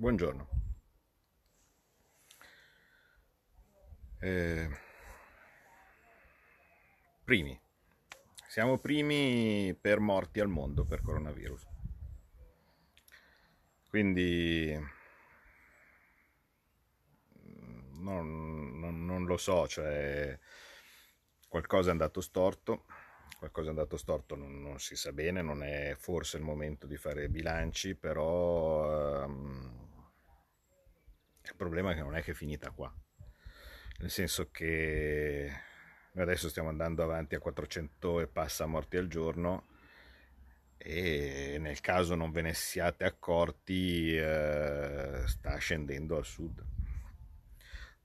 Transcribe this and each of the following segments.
Buongiorno. Eh, primi. Siamo primi per morti al mondo per coronavirus. Quindi mm, non, non, non lo so, cioè qualcosa è andato storto qualcosa è andato storto non, non, si sa bene, non è forse il momento di fare bilanci, però um, il problema è che non è che è finita qua, nel senso che noi adesso stiamo andando avanti a 400 e passa morti al giorno e nel caso non ve ne siate accorti eh, sta scendendo al sud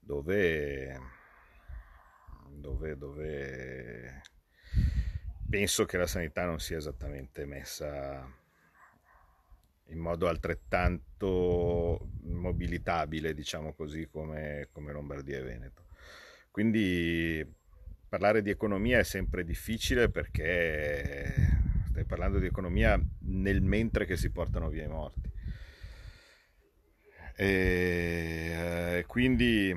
dove, dove, dove penso che la sanità non sia esattamente messa in modo altrettanto mobilitabile, diciamo così, come, come Lombardia e Veneto. Quindi parlare di economia è sempre difficile perché stai parlando di economia nel mentre che si portano via i morti. E eh, quindi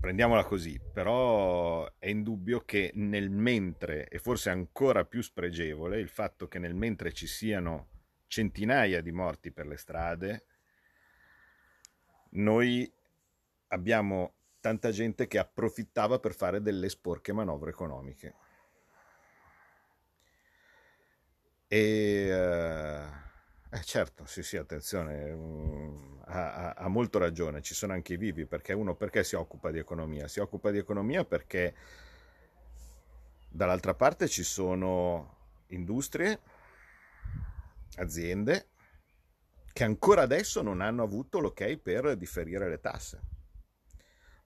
prendiamola così, però è indubbio che nel mentre, e forse ancora più spregevole, il fatto che nel mentre ci siano centinaia di morti per le strade, noi abbiamo tanta gente che approfittava per fare delle sporche manovre economiche. E eh, eh certo, sì, sì, attenzione, um, ha, ha, molto ragione, ci sono anche i vivi, perché uno perché si occupa di economia? Si occupa di economia perché dall'altra parte ci sono industrie aziende che ancora adesso non hanno avuto l'ok per differire le tasse.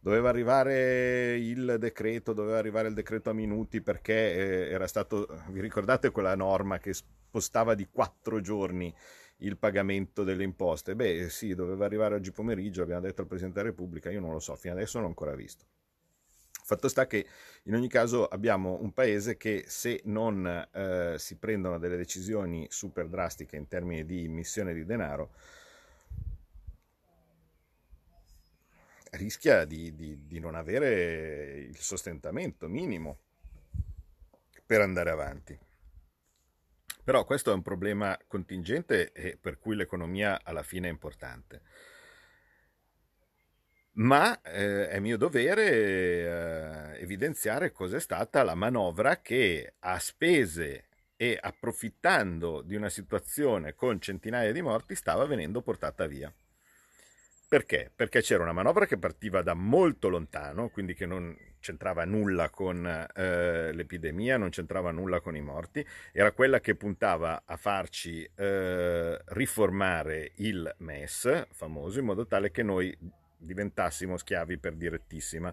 Doveva arrivare il decreto, doveva arrivare il decreto a minuti perché eh, era stato, vi ricordate quella norma che spostava di quattro giorni il pagamento delle imposte? Beh sì, doveva arrivare oggi pomeriggio, abbiamo detto al Presidente della Repubblica, io non lo so, fino adesso non l'ho ancora visto. Fatto sta che in ogni caso abbiamo un paese che se non eh, si prendono delle decisioni super drastiche in termini di immissione di denaro, rischia di, di, di non avere il sostentamento minimo per andare avanti. Però questo è un problema contingente e per cui l'economia alla fine è importante ma eh, è mio dovere eh, evidenziare cos'è stata la manovra che a spese e approfittando di una situazione con centinaia di morti stava venendo portata via. Perché? Perché c'era una manovra che partiva da molto lontano, quindi che non c'entrava nulla con eh, l'epidemia, non c'entrava nulla con i morti, era quella che puntava a farci eh, riformare il MES famoso in modo tale che noi diventassimo schiavi per direttissima.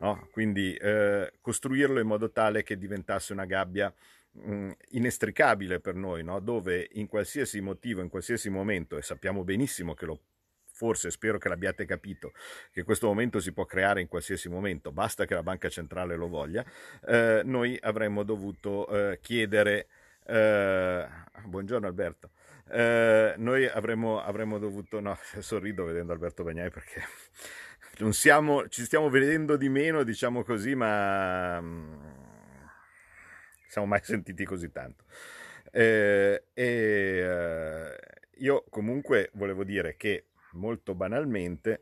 No? Quindi eh, costruirlo in modo tale che diventasse una gabbia mh, mm, inestricabile per noi, no? dove in qualsiasi motivo, in qualsiasi momento, e sappiamo benissimo che lo forse spero che l'abbiate capito, che questo momento si può creare in qualsiasi momento, basta che la banca centrale lo voglia, eh, noi avremmo dovuto eh, chiedere... Eh, buongiorno Alberto eh, noi avremmo, avremmo dovuto, no, sorrido vedendo Alberto Bagnai perché non siamo, ci stiamo vedendo di meno, diciamo così, ma mm, siamo mai sentiti così tanto. Eh, eh, io comunque volevo dire che molto banalmente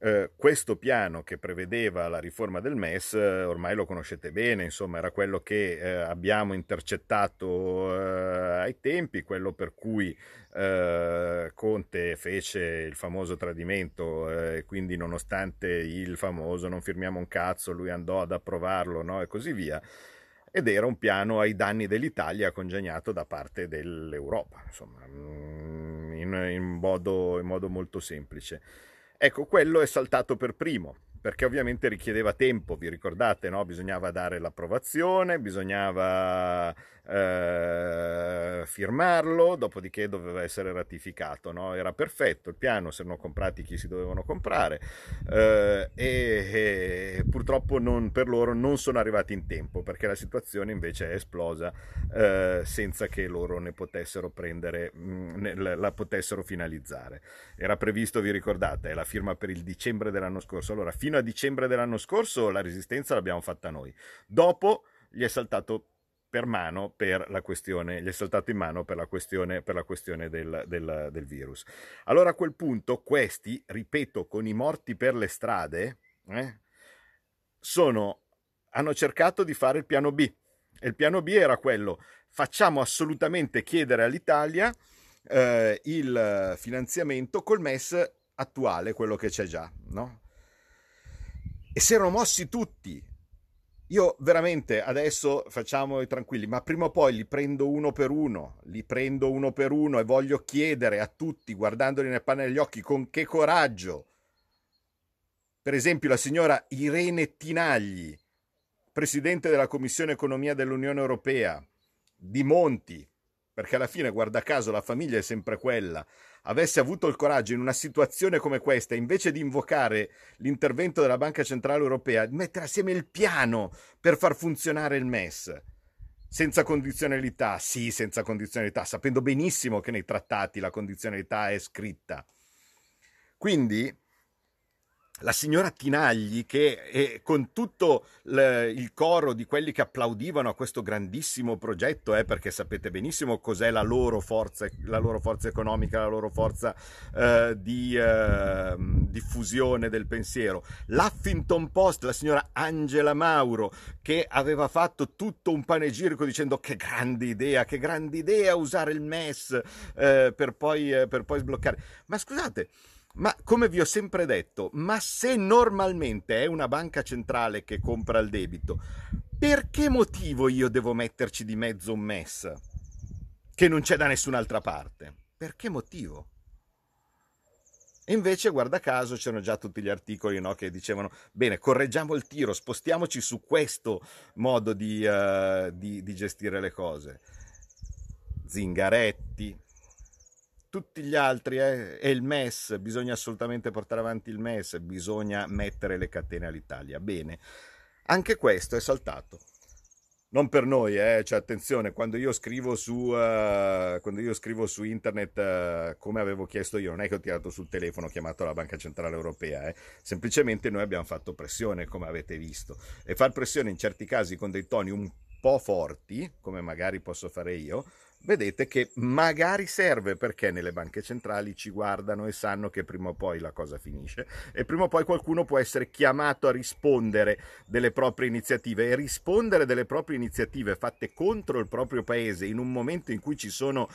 Ehm, questo piano che prevedeva la riforma del MES eh, ormai lo conoscete bene, insomma era quello che eh, abbiamo intercettato eh, ai tempi, quello per cui eh, Conte fece il famoso tradimento e quindi nonostante il famoso non firmiamo un cazzo lui andò ad approvarlo no? e così via ed era un piano ai danni dell'Italia congegnato da parte dell'Europa, insomma, mm, in, in, modo, in modo molto semplice. Ecco, quello è saltato per primo, perché ovviamente richiedeva tempo, vi ricordate, no? bisognava dare l'approvazione, bisognava eh, firmarlo, dopodiché doveva essere ratificato, no? era perfetto il piano, si erano comprati chi si dovevano comprare eh, e, e, purtroppo non, per loro non sono arrivati in tempo perché la situazione invece è esplosa eh, senza che loro ne potessero prendere, mh, mm, la, la potessero finalizzare. Era previsto, vi ricordate, la firma per il dicembre dell'anno scorso, allora fino a dicembre dell'anno scorso la resistenza l'abbiamo fatta noi, dopo gli è saltato per mano per la questione, gli è saltato in mano per la questione, per la questione del, del, del virus. Allora a quel punto questi, ripeto, con i morti per le strade, eh, sono, hanno cercato di fare il piano B. E il piano B era quello, facciamo assolutamente chiedere all'Italia eh, il finanziamento col MES attuale, quello che c'è già, no? E si erano mossi tutti, io veramente adesso facciamo i tranquilli, ma prima o poi li prendo uno per uno, li prendo uno per uno e voglio chiedere a tutti, guardandoli nel pane negli occhi, con che coraggio. Per esempio la signora Irene Tinagli, presidente della Commissione Economia dell'Unione Europea, di Monti, perché alla fine, guarda caso, la famiglia è sempre quella, avesse avuto il coraggio in una situazione come questa, invece di invocare l'intervento della Banca Centrale Europea, di mettere assieme il piano per far funzionare il MES. Senza condizionalità, sì, senza condizionalità, sapendo benissimo che nei trattati la condizionalità è scritta. Quindi la signora Tinagli che eh, con tutto il coro di quelli che applaudivano a questo grandissimo progetto, eh, perché sapete benissimo cos'è la loro forza, la loro forza economica, la loro forza eh, di ehm, diffusione del pensiero. L'Huffington Post, la signora Angela Mauro, che aveva fatto tutto un panegirico dicendo che grande idea, che grande idea usare il MES eh, per poi, eh, per poi sbloccare. Ma scusate, ma come vi ho sempre detto, ma se normalmente è una banca centrale che compra il debito, per che motivo io devo metterci di mezzo un MES che non c'è da nessun'altra parte? Per che motivo? E invece, guarda caso, c'erano già tutti gli articoli no, che dicevano, bene, correggiamo il tiro, spostiamoci su questo modo di, uh, di, di gestire le cose. Zingaretti, tutti gli altri eh, è il MES, bisogna assolutamente portare avanti il MES, bisogna mettere le catene all'Italia. Bene, anche questo è saltato. Non per noi, eh, cioè attenzione, quando io scrivo su, uh, quando io scrivo su internet, uh, come avevo chiesto io, non è che ho tirato sul telefono, ho chiamato la Banca Centrale Europea, eh. semplicemente noi abbiamo fatto pressione, come avete visto, e far pressione in certi casi con dei toni un po' forti, come magari posso fare io, vedete che magari serve perché nelle banche centrali ci guardano e sanno che prima o poi la cosa finisce e prima o poi qualcuno può essere chiamato a rispondere delle proprie iniziative e rispondere delle proprie iniziative fatte contro il proprio paese in un momento in cui ci sono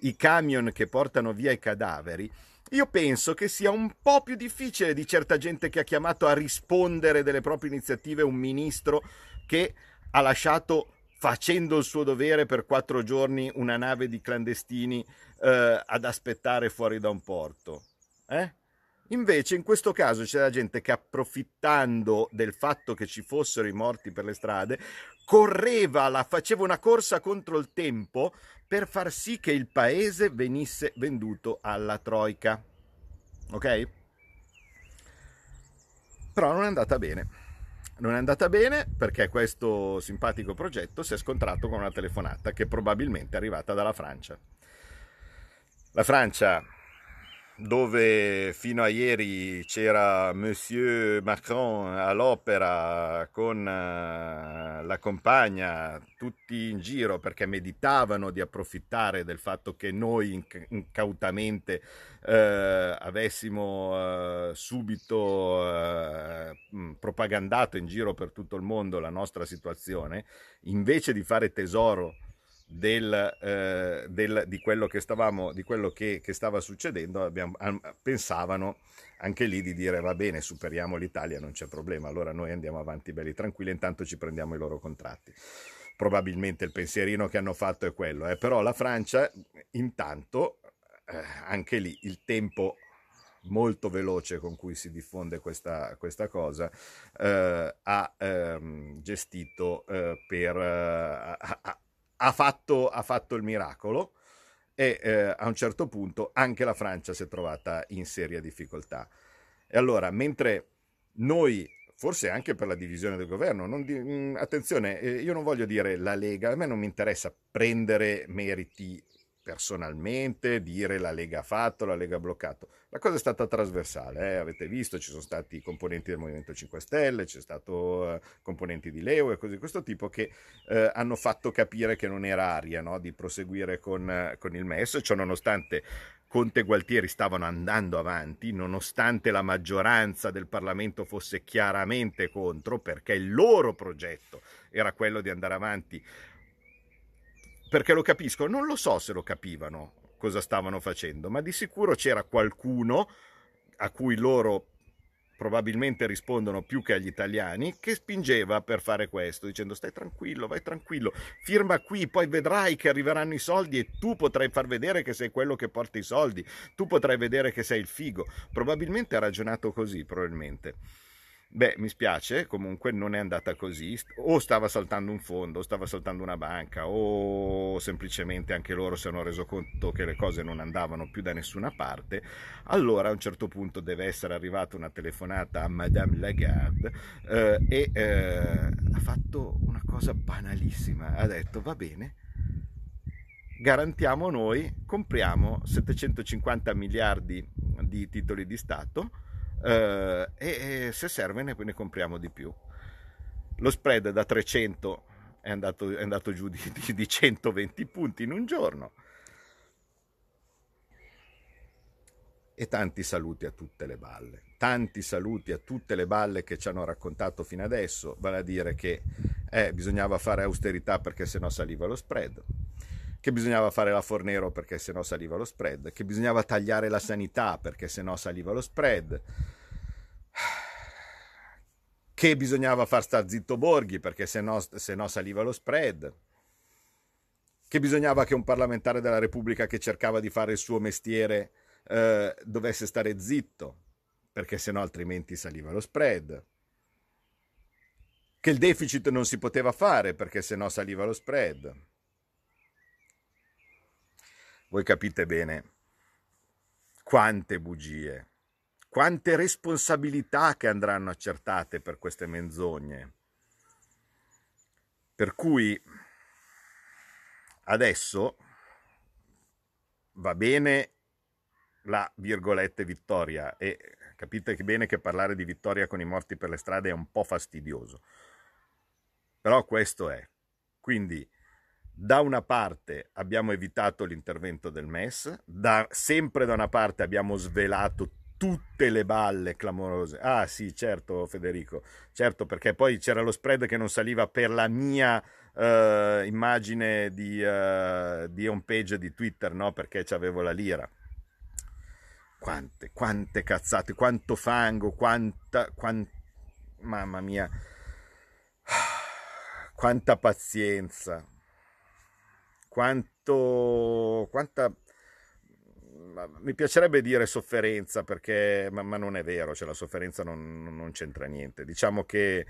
i camion che portano via i cadaveri. Io penso che sia un po' più difficile di certa gente che ha chiamato a rispondere delle proprie iniziative un ministro che ha lasciato facendo il suo dovere per quattro giorni una nave di clandestini eh, ad aspettare fuori da un porto. Eh? Invece in questo caso c'era gente che approfittando del fatto che ci fossero i morti per le strade, correva, la, faceva una corsa contro il tempo per far sì che il paese venisse venduto alla Troica. Ok? Però non è andata bene. Non è andata bene perché questo simpatico progetto si è scontrato con una telefonata che probabilmente è arrivata dalla Francia. La Francia dove fino a ieri c'era Monsieur Macron all'opera con eh, la compagna, tutti in giro perché meditavano di approfittare del fatto che noi incautamente eh, avessimo eh, subito eh, propagandato in giro per tutto il mondo la nostra situazione, invece di fare tesoro del, eh, del, di quello, che, stavamo, di quello che, che stava succedendo, abbiamo, pensavano anche lì di dire va bene, superiamo l'Italia, non c'è problema, allora noi andiamo avanti belli tranquilli, intanto ci prendiamo i loro contratti. Probabilmente il pensierino che hanno fatto è quello, eh. però la Francia intanto, eh, anche lì il tempo molto veloce con cui si diffonde questa, questa cosa, eh, ha ehm, gestito eh, per... Eh, ha, ha fatto, ha fatto il miracolo e eh, a un certo punto anche la Francia si è trovata in seria difficoltà. E allora, mentre noi, forse anche per la divisione del governo, di, mm, attenzione, eh, io non voglio dire la Lega, a me non mi interessa prendere meriti personalmente, dire la Lega ha fatto, la Lega ha bloccato. La cosa è stata trasversale, eh? avete visto, ci sono stati componenti del Movimento 5 Stelle, c'è stato eh, componenti di Leo e cose di questo tipo che eh, hanno fatto capire che non era aria no? di proseguire con, eh, con il MES, ciò nonostante Conte e Gualtieri stavano andando avanti, nonostante la maggioranza del Parlamento fosse chiaramente contro, perché il loro progetto era quello di andare avanti perché lo capisco, non lo so se lo capivano cosa stavano facendo, ma di sicuro c'era qualcuno a cui loro probabilmente rispondono più che agli italiani, che spingeva per fare questo, dicendo stai tranquillo, vai tranquillo, firma qui, poi vedrai che arriveranno i soldi e tu potrai far vedere che sei quello che porta i soldi, tu potrai vedere che sei il figo. Probabilmente ha ragionato così, probabilmente. Beh, mi spiace, comunque non è andata così. O stava saltando un fondo, o stava saltando una banca, o semplicemente anche loro si sono reso conto che le cose non andavano più da nessuna parte. Allora a un certo punto deve essere arrivata una telefonata a Madame Lagarde eh, e eh, ha fatto una cosa banalissima. Ha detto va bene, garantiamo noi, compriamo 750 miliardi di titoli di Stato eh, e, se serve ne, ne, compriamo di più. Lo spread da 300 è andato, è andato giù di, di, di 120 punti in un giorno. e tanti saluti a tutte le balle. Tanti saluti a tutte le balle che ci hanno raccontato fino adesso, vale a dire che eh, bisognava fare austerità perché sennò saliva lo spread che bisognava fare la Fornero perché sennò saliva lo spread, che bisognava tagliare la sanità perché sennò saliva lo spread, che bisognava far star zitto Borghi perché sennò, sennò saliva lo spread, che bisognava che un parlamentare della Repubblica che cercava di fare il suo mestiere eh, dovesse stare zitto perché sennò altrimenti saliva lo spread che il deficit non si poteva fare perché sennò saliva lo spread, voi capite bene quante bugie, quante responsabilità che andranno accertate per queste menzogne. Per cui adesso va bene la virgolette vittoria e capite bene che parlare di vittoria con i morti per le strade è un po' fastidioso. Però questo è. Quindi da una parte abbiamo evitato l'intervento del MES, da, sempre da una parte abbiamo svelato tutte le balle clamorose. Ah sì, certo Federico, certo perché poi c'era lo spread che non saliva per la mia uh, immagine di, uh, di homepage di Twitter, no? Perché avevo la lira. Quante, quante cazzate, quanto fango, quanta, quanta... Mamma mia, quanta pazienza quanto, quanta mi piacerebbe dire sofferenza perché, ma, ma, non è vero, cioè la sofferenza non, non c'entra niente. Diciamo che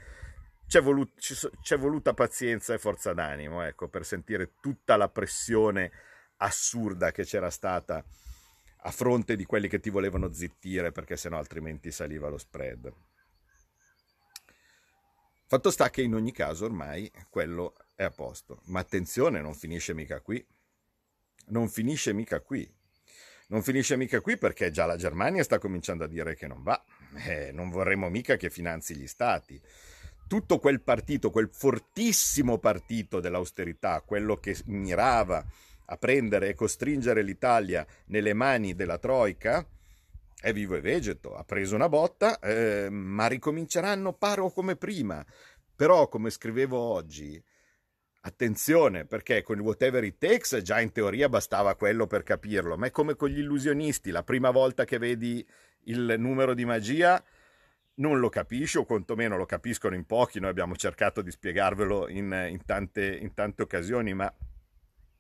c'è, volut, c'è, voluta pazienza e forza d'animo ecco, per sentire tutta la pressione assurda che c'era stata a fronte di quelli che ti volevano zittire perché sennò altrimenti saliva lo spread. Fatto sta che in ogni caso ormai quello è a posto. Ma attenzione, non finisce mica qui. Non finisce mica qui. Non finisce mica qui perché già la Germania sta cominciando a dire che non va. Eh, non vorremmo mica che finanzi gli stati. Tutto quel partito, quel fortissimo partito dell'austerità, quello che mirava a prendere e costringere l'Italia nelle mani della Troica, è vivo e vegeto, ha preso una botta, eh, ma ricominceranno paro come prima. Però, come scrivevo oggi, Attenzione, perché con il whatever it takes già in teoria bastava quello per capirlo, ma è come con gli illusionisti, la prima volta che vedi il numero di magia non lo capisci o quantomeno lo capiscono in pochi, noi abbiamo cercato di spiegarvelo in, in, tante, in tante occasioni, ma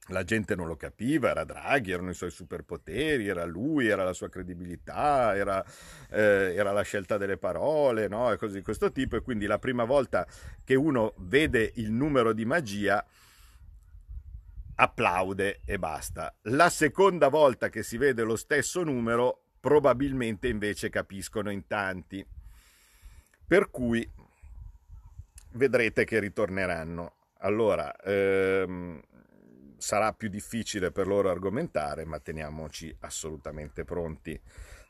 la gente non lo capiva, era Draghi, erano i suoi superpoteri, era lui, era la sua credibilità, era, eh, era la scelta delle parole, no? e cose di questo tipo. E quindi la prima volta che uno vede il numero di magia applaude e basta. La seconda volta che si vede lo stesso numero probabilmente invece capiscono in tanti. Per cui vedrete che ritorneranno. Allora, ehm, sarà più difficile per loro argomentare, ma teniamoci assolutamente pronti.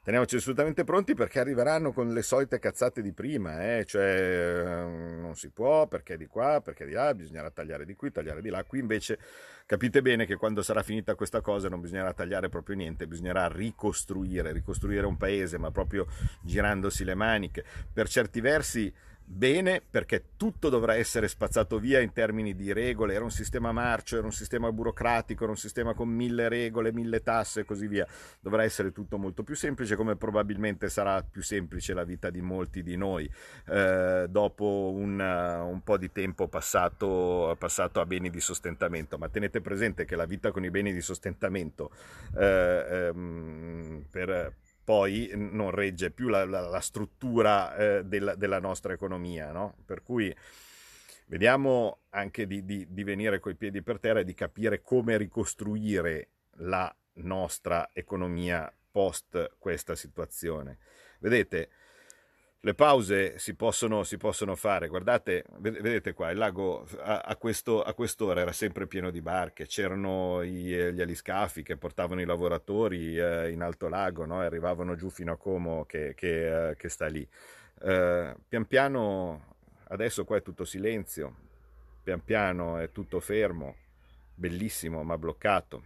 Teniamoci assolutamente pronti perché arriveranno con le solite cazzate di prima, eh? cioè ehm, non si può perché di qua, perché di là, bisognerà tagliare di qui, tagliare di là. Qui invece capite bene che quando sarà finita questa cosa non bisognerà tagliare proprio niente, bisognerà ricostruire, ricostruire un paese, ma proprio girandosi le maniche. Per certi versi bene perché tutto dovrà essere spazzato via in termini di regole, era un sistema marcio, era un sistema burocratico, era un sistema con mille regole, mille tasse e così via, dovrà essere tutto molto più semplice come probabilmente sarà più semplice la vita di molti di noi eh, dopo un, eh, un, po' di tempo passato, passato, a beni di sostentamento, ma tenete presente che la vita con i beni di sostentamento eh, ehm, per poi non regge più la, la, la struttura eh, della, della, nostra economia. No? Per cui vediamo anche di, di, di venire coi piedi per terra e di capire come ricostruire la nostra economia post questa situazione. Vedete, le pause si possono, si possono, fare. Guardate, vedete qua, il lago a, a, questo, a quest'ora era sempre pieno di barche, c'erano gli, gli aliscafi che portavano i lavoratori eh, in alto lago, no? arrivavano giù fino a Como che, che, eh, che sta lì. Eh, pian piano, adesso qua è tutto silenzio, pian piano è tutto fermo, bellissimo ma bloccato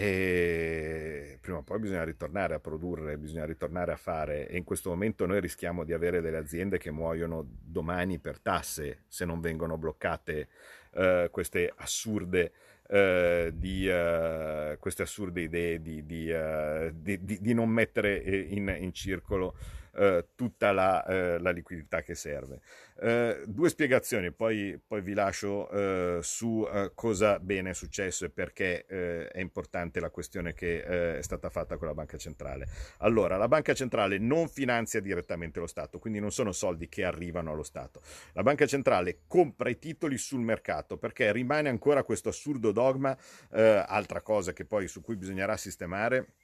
e prima o poi bisogna ritornare a produrre, bisogna ritornare a fare e in questo momento noi rischiamo di avere delle aziende che muoiono domani per tasse se non vengono bloccate eh, queste, assurde, eh, di, eh, queste assurde idee di, di, eh, di non mettere eh, in, in circolo eh, tutta la, eh, la, liquidità che serve. Eh, due spiegazioni, poi, poi vi lascio eh, su cosa bene è successo e perché è importante la questione che è stata fatta con la banca centrale. Allora, la banca centrale non finanzia direttamente lo Stato, quindi non sono soldi che arrivano allo Stato. La banca centrale compra i titoli sul mercato perché rimane ancora questo assurdo dogma, altra cosa che poi su cui bisognerà sistemare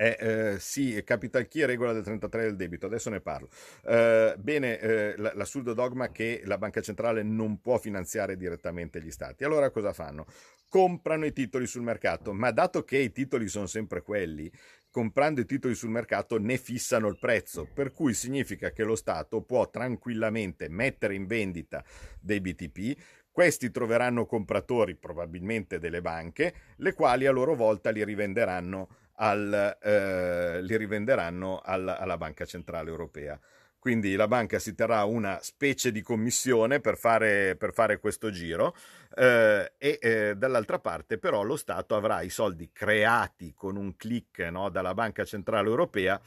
eh, eh, sì, Capital Key regola del 33 del debito, adesso ne parlo. Eh, bene, eh, l'assurdo dogma che la banca centrale non può finanziare direttamente gli stati. Allora cosa fanno? Comprano i titoli sul mercato, ma dato che i titoli sono sempre quelli, comprando i titoli sul mercato ne fissano il prezzo, per cui significa che lo Stato può tranquillamente mettere in vendita dei BTP, questi troveranno compratori probabilmente delle banche, le quali a loro volta li rivenderanno al, eh, li rivenderanno al, alla Banca Centrale Europea. Quindi la banca si terrà una specie di commissione per fare, per fare questo giro eh, e eh, dall'altra parte però lo Stato avrà i soldi creati con un click no, dalla Banca Centrale Europea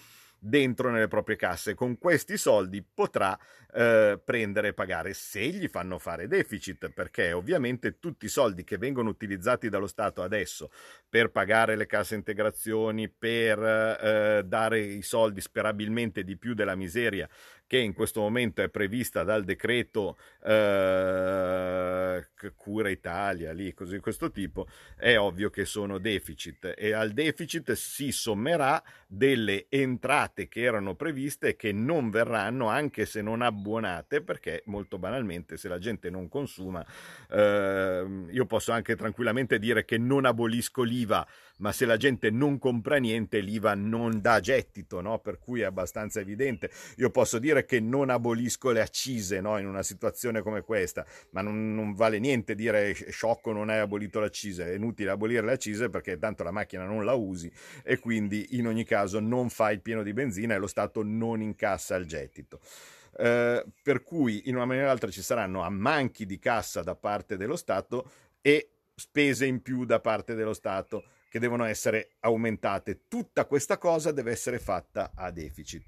dentro nelle proprie casse. Con questi soldi potrà eh, prendere e pagare se gli fanno fare deficit, perché ovviamente tutti i soldi che vengono utilizzati dallo Stato adesso per pagare le casse integrazioni, per eh, dare i soldi sperabilmente di più della miseria che in questo momento è prevista dal decreto eh, Cura Italia, lì, cose di questo tipo, è ovvio che sono deficit e al deficit si sommerà delle entrate che erano previste e che non verranno anche se non abbonate perché molto banalmente se la gente non consuma eh, io posso anche tranquillamente dire che non abolisco l'IVA ma se la gente non compra niente l'IVA non dà gettito, no? per cui è abbastanza evidente. Io posso dire che non abolisco le accise no? in una situazione come questa, ma non, non vale niente dire sciocco non hai abolito le accise, è inutile abolire le accise perché tanto la macchina non la usi e quindi in ogni caso non fa il pieno di benzina e lo Stato non incassa il gettito. Eh, per cui in una maniera o l'altra ci saranno ammanchi di cassa da parte dello Stato e spese in più da parte dello Stato che devono essere aumentate. Tutta questa cosa deve essere fatta a deficit.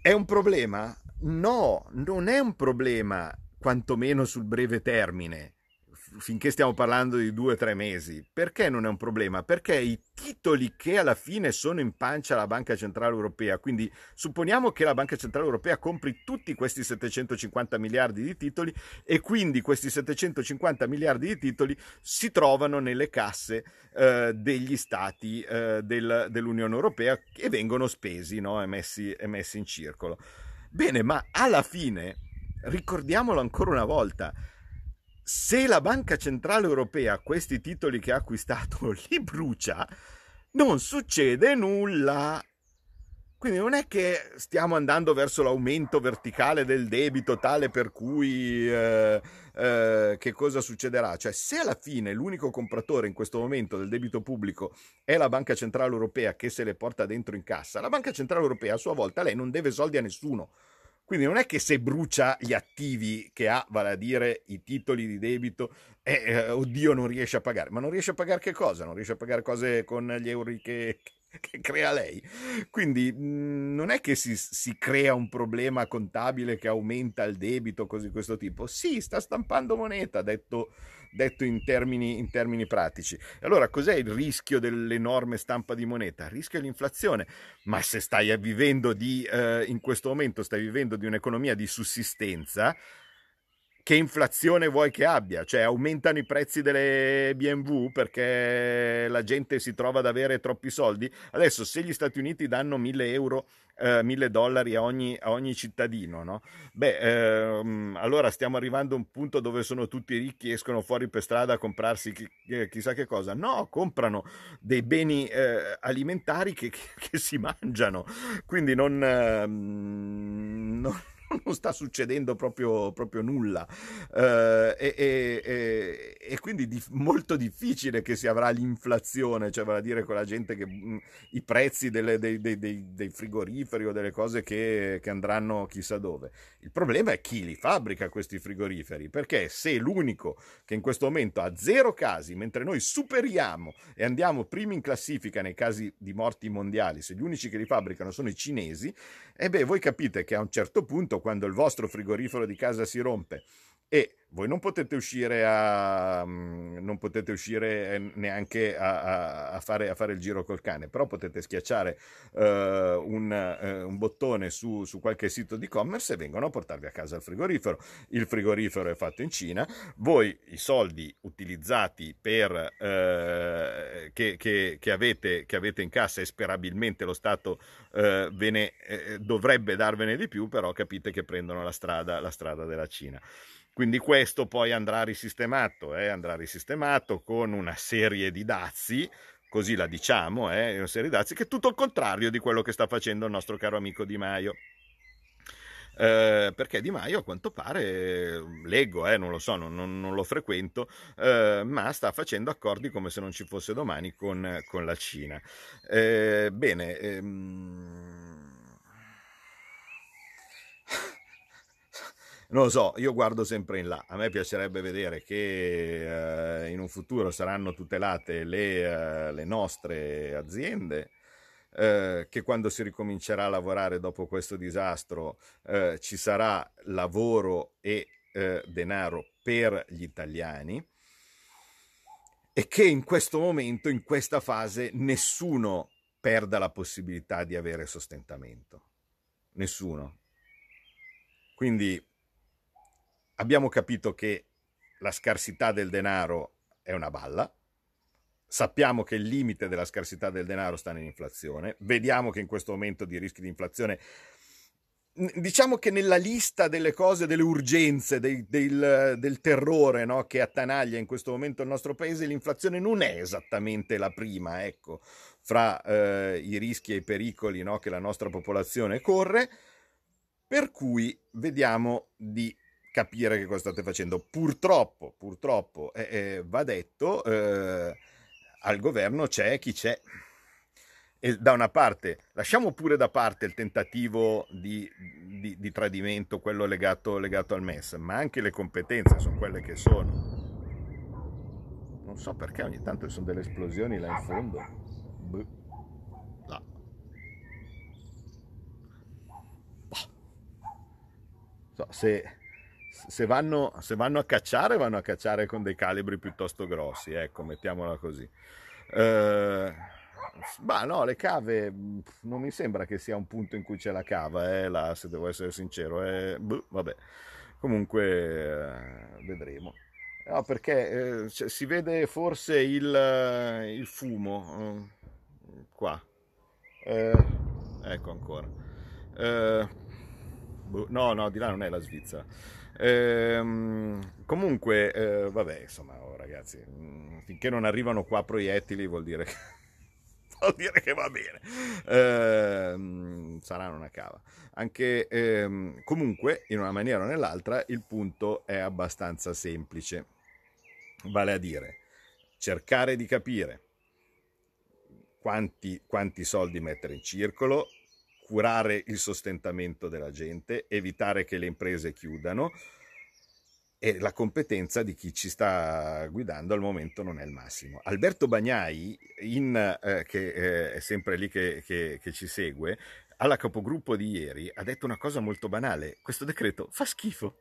È un problema? No, non è un problema, quantomeno sul breve termine finché stiamo parlando di due o tre mesi. Perché non è un problema? Perché i titoli che alla fine sono in pancia alla Banca Centrale Europea, quindi supponiamo che la Banca Centrale Europea compri tutti questi 750 miliardi di titoli e quindi questi 750 miliardi di titoli si trovano nelle casse eh, degli stati eh, del, dell'Unione Europea e vengono spesi no? e, messi, messi in circolo. Bene, ma alla fine, ricordiamolo ancora una volta, se la Banca Centrale Europea questi titoli che ha acquistato li brucia, non succede nulla. Quindi non è che stiamo andando verso l'aumento verticale del debito tale per cui eh, eh, che cosa succederà? Cioè se alla fine l'unico compratore in questo momento del debito pubblico è la Banca Centrale Europea che se le porta dentro in cassa, la Banca Centrale Europea a sua volta lei non deve soldi a nessuno quindi non è che se brucia gli attivi che ha, vale a dire i titoli di debito, eh, eh, oddio non riesce a pagare. Ma non riesce a pagare che cosa? Non riesce a pagare cose con gli euro che, che crea lei. Quindi mh, mm, non è che si, si, crea un problema contabile che aumenta il debito, cose di questo tipo. Sì, sta stampando moneta, ha detto detto in termini, in termini pratici. allora cos'è il rischio dell'enorme stampa di moneta? Il rischio è l'inflazione, ma se stai vivendo di, eh, in questo momento stai vivendo di un'economia di sussistenza, che inflazione vuoi che abbia? Cioè aumentano i prezzi delle BMW perché la gente si trova ad avere troppi soldi? Adesso se gli Stati Uniti danno 1000 euro, eh, 1000 dollari a ogni, a ogni cittadino, no? Beh, ehm, allora stiamo arrivando a un punto dove sono tutti ricchi, escono fuori per strada a comprarsi chi, eh, chissà che cosa. No, comprano dei beni eh, alimentari che, che, che, si mangiano. Quindi non... Ehm, non non sta succedendo proprio, proprio nulla. Eh, e, e, e, quindi di, molto difficile che si avrà l'inflazione, cioè vale a dire con la gente che mh, mm, i prezzi delle, dei, dei, dei, dei, frigoriferi o delle cose che, che andranno chissà dove. Il problema è chi li fabbrica questi frigoriferi, perché se l'unico che in questo momento ha zero casi, mentre noi superiamo e andiamo primi in classifica nei casi di morti mondiali, se gli unici che li fabbricano sono i cinesi, e eh beh, voi capite che a un certo punto quando il vostro frigorifero di casa si rompe e voi non potete uscire a mhmm, non potete uscire ehm, neanche a, a, fare, a fare, il giro col cane però potete schiacciare uh, un, uh, un, bottone su, su, qualche sito di e-commerce e vengono a portarvi a casa il frigorifero il frigorifero è fatto in Cina voi i soldi utilizzati per, uh, che, che, che, avete, che, avete, in cassa e sperabilmente lo Stato ve ne, dovrebbe darvene di più però capite che prendono la strada, la strada della Cina quindi questo poi andrà risistemato, eh? andrà risistemato con una serie di dazi, così la diciamo, eh? una serie di dazi che è tutto il contrario di quello che sta facendo il nostro caro amico Di Maio. Eh, perché Di Maio a quanto pare leggo, eh, non lo so, non, non, non lo frequento, eh, ma sta facendo accordi come se non ci fosse domani con, con la Cina. Eh, bene, ehm non lo so, io guardo sempre in là. A me piacerebbe vedere che eh, in un futuro saranno tutelate le, eh, le nostre aziende. Eh, che quando si ricomincerà a lavorare dopo questo disastro eh, ci sarà lavoro e eh, denaro per gli italiani e che in questo momento, in questa fase, nessuno perda la possibilità di avere sostentamento. Nessuno. Quindi abbiamo capito che la scarsità del denaro è una balla, sappiamo che il limite della scarsità del denaro sta nell'inflazione, vediamo che in questo momento di rischi di inflazione diciamo che nella lista delle cose, delle urgenze, dei, del, del, terrore no, che attanaglia in questo momento il nostro paese, l'inflazione non è esattamente la prima, ecco, fra eh, i rischi e i pericoli no, che la nostra popolazione corre, per cui vediamo di capire che cosa state facendo. Purtroppo, purtroppo, eh, eh, va detto, eh, al governo c'è chi c'è. E da una parte, lasciamo pure da parte il tentativo di, di, di tradimento, quello legato, legato, al MES, ma anche le competenze sono quelle che sono. Non so perché ogni tanto ci sono delle esplosioni là in fondo. Beh. se se vanno, se vanno, a cacciare, vanno a cacciare con dei calibri piuttosto grossi, ecco, mettiamola così. Eh, ma no, le cave non mi sembra che sia un punto in cui c'è la cava, eh, là, se devo essere sincero, eh, buh, vabbè. Comunque eh, vedremo. No, perché eh, cioè, si vede forse il, eh, il fumo eh, qua. ecco ancora. Boh, no, no, di là non è la Svizzera. Ehm, comunque, eh, vabbè, insomma, oh, ragazzi, mm, finché non arrivano qua proiettili vuol dire che, vuol dire che va bene. Ehm, saranno una cava. Anche, ehm, comunque, in una maniera o nell'altra, il punto è abbastanza semplice. Vale a dire, cercare di capire quanti, quanti soldi mettere in circolo assicurare il sostentamento della gente, evitare che le imprese chiudano e la competenza di chi ci sta guidando al momento non è il massimo. Alberto Bagnai, in, eh, che eh, è sempre lì che, che, che ci segue, alla capogruppo di ieri ha detto una cosa molto banale, questo decreto fa schifo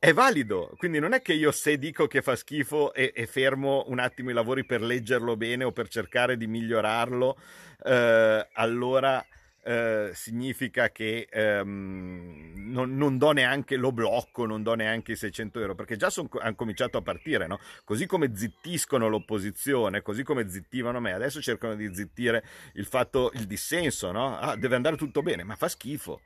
è valido, quindi non è che io se dico che fa schifo e, e fermo un attimo i lavori per leggerlo bene o per cercare di migliorarlo, eh, allora eh, significa che ehm, non, non, do neanche lo blocco, non do neanche i 600 euro, perché già hanno cominciato a partire, no? così come zittiscono l'opposizione, così come zittivano me, adesso cercano di zittire il fatto, il dissenso, no? ah, deve andare tutto bene, ma fa schifo.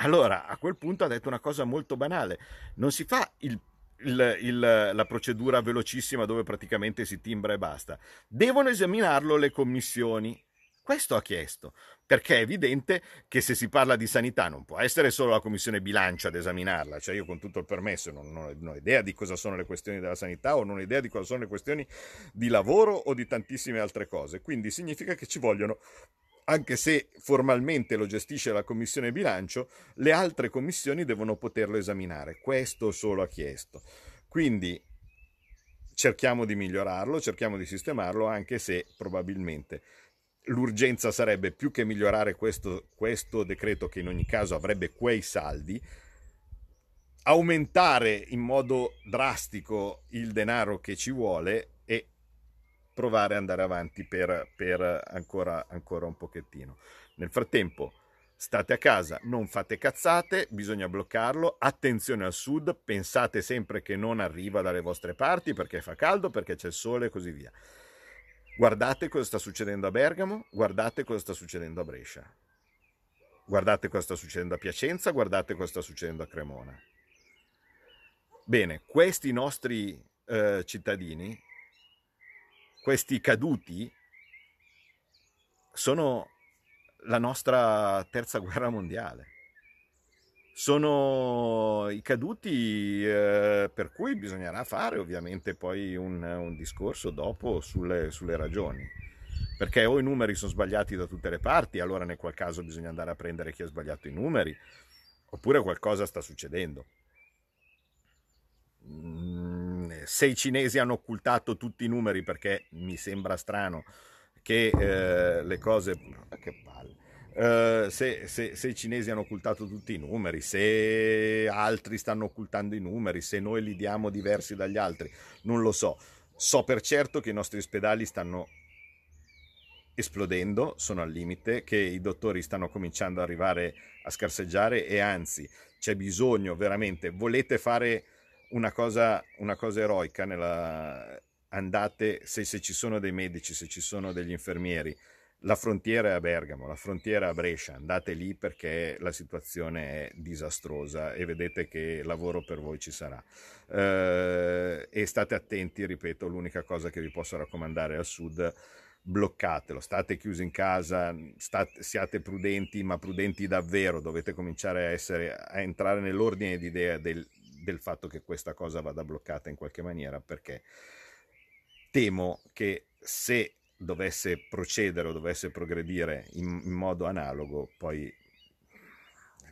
Allora, a quel punto ha detto una cosa molto banale, non si fa il il, il, la procedura velocissima dove praticamente si timbra e basta. Devono esaminarlo le commissioni. Questo ha chiesto, perché è evidente che se si parla di sanità non può essere solo la commissione bilancio ad esaminarla, cioè io con tutto il permesso non, non, non ho idea di cosa sono le questioni della sanità o non ho idea di cosa sono le questioni di lavoro o di tantissime altre cose, quindi significa che ci vogliono anche se formalmente lo gestisce la Commissione bilancio, le altre commissioni devono poterlo esaminare. Questo solo ha chiesto. Quindi cerchiamo di migliorarlo, cerchiamo di sistemarlo, anche se probabilmente l'urgenza sarebbe più che migliorare questo, questo decreto che in ogni caso avrebbe quei saldi, aumentare in modo drastico il denaro che ci vuole provare ad andare avanti per, per ancora, ancora un pochettino. Nel frattempo state a casa, non fate cazzate, bisogna bloccarlo, attenzione al sud, pensate sempre che non arriva dalle vostre parti perché fa caldo, perché c'è il sole e così via. Guardate cosa sta succedendo a Bergamo, guardate cosa sta succedendo a Brescia, guardate cosa sta succedendo a Piacenza, guardate cosa sta succedendo a Cremona. Bene, questi nostri eh, cittadini questi caduti sono la nostra terza guerra mondiale. Sono i caduti eh, per cui bisognerà fare ovviamente poi un, un discorso dopo sulle, sulle ragioni perché o i numeri sono sbagliati da tutte le parti, allora nel qual caso bisogna andare a prendere chi ha sbagliato i numeri, oppure qualcosa sta succedendo. Mm se i cinesi hanno occultato tutti i numeri perché mi sembra strano che eh, le cose... Che palle. Uh, se, se, se, i cinesi hanno occultato tutti i numeri, se altri stanno occultando i numeri, se noi li diamo diversi dagli altri, non lo so. So per certo che i nostri ospedali stanno esplodendo, sono al limite, che i dottori stanno cominciando ad arrivare a scarseggiare e anzi c'è bisogno veramente, volete fare una cosa, una cosa eroica nella... andate, se, se ci sono dei medici, se ci sono degli infermieri, la frontiera è a Bergamo, la frontiera è a Brescia, andate lì perché la situazione è disastrosa e vedete che lavoro per voi ci sarà. Eh, e state attenti, ripeto, l'unica cosa che vi posso raccomandare al sud, bloccatelo, state chiusi in casa, state, siate prudenti, ma prudenti davvero, dovete cominciare a, essere, a entrare nell'ordine d'idea del del fatto che questa cosa vada bloccata in qualche maniera perché temo che se dovesse procedere o dovesse progredire in, in modo analogo, poi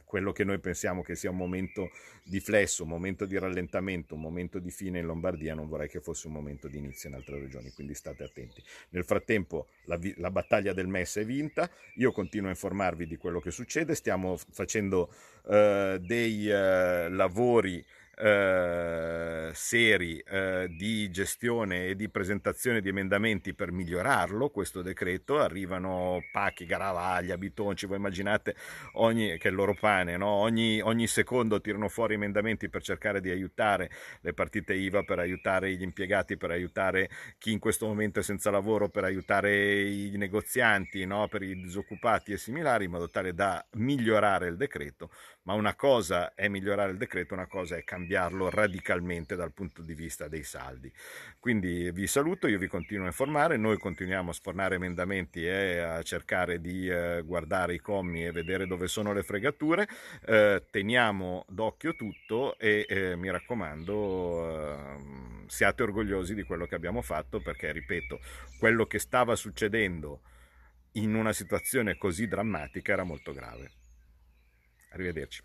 quello che noi pensiamo che sia un momento di flesso, un momento di rallentamento, un momento di fine in Lombardia, non vorrei che fosse un momento di inizio in altre regioni, quindi state attenti. Nel frattempo la, vi- la battaglia del MES è vinta, io continuo a informarvi di quello che succede, stiamo facendo eh, dei eh, lavori eh, seri eh, di gestione e di presentazione di emendamenti per migliorarlo questo decreto arrivano pacchi, garavaglia, bitonci voi immaginate ogni, che è il loro pane no? ogni, ogni, secondo tirano fuori emendamenti per cercare di aiutare le partite IVA per aiutare gli impiegati per aiutare chi in questo momento è senza lavoro per aiutare i negozianti no? per i disoccupati e similari in modo tale da migliorare il decreto ma una cosa è migliorare il decreto una cosa è cambiare cambiarlo radicalmente dal punto di vista dei saldi. Quindi vi saluto, io vi continuo a informare, noi continuiamo a sfornare emendamenti e a cercare di eh, guardare i commi e vedere dove sono le fregature, eh, teniamo d'occhio tutto e eh, mi raccomando ehm, siate orgogliosi di quello che abbiamo fatto perché, ripeto, quello che stava succedendo in una situazione così drammatica era molto grave. Arrivederci.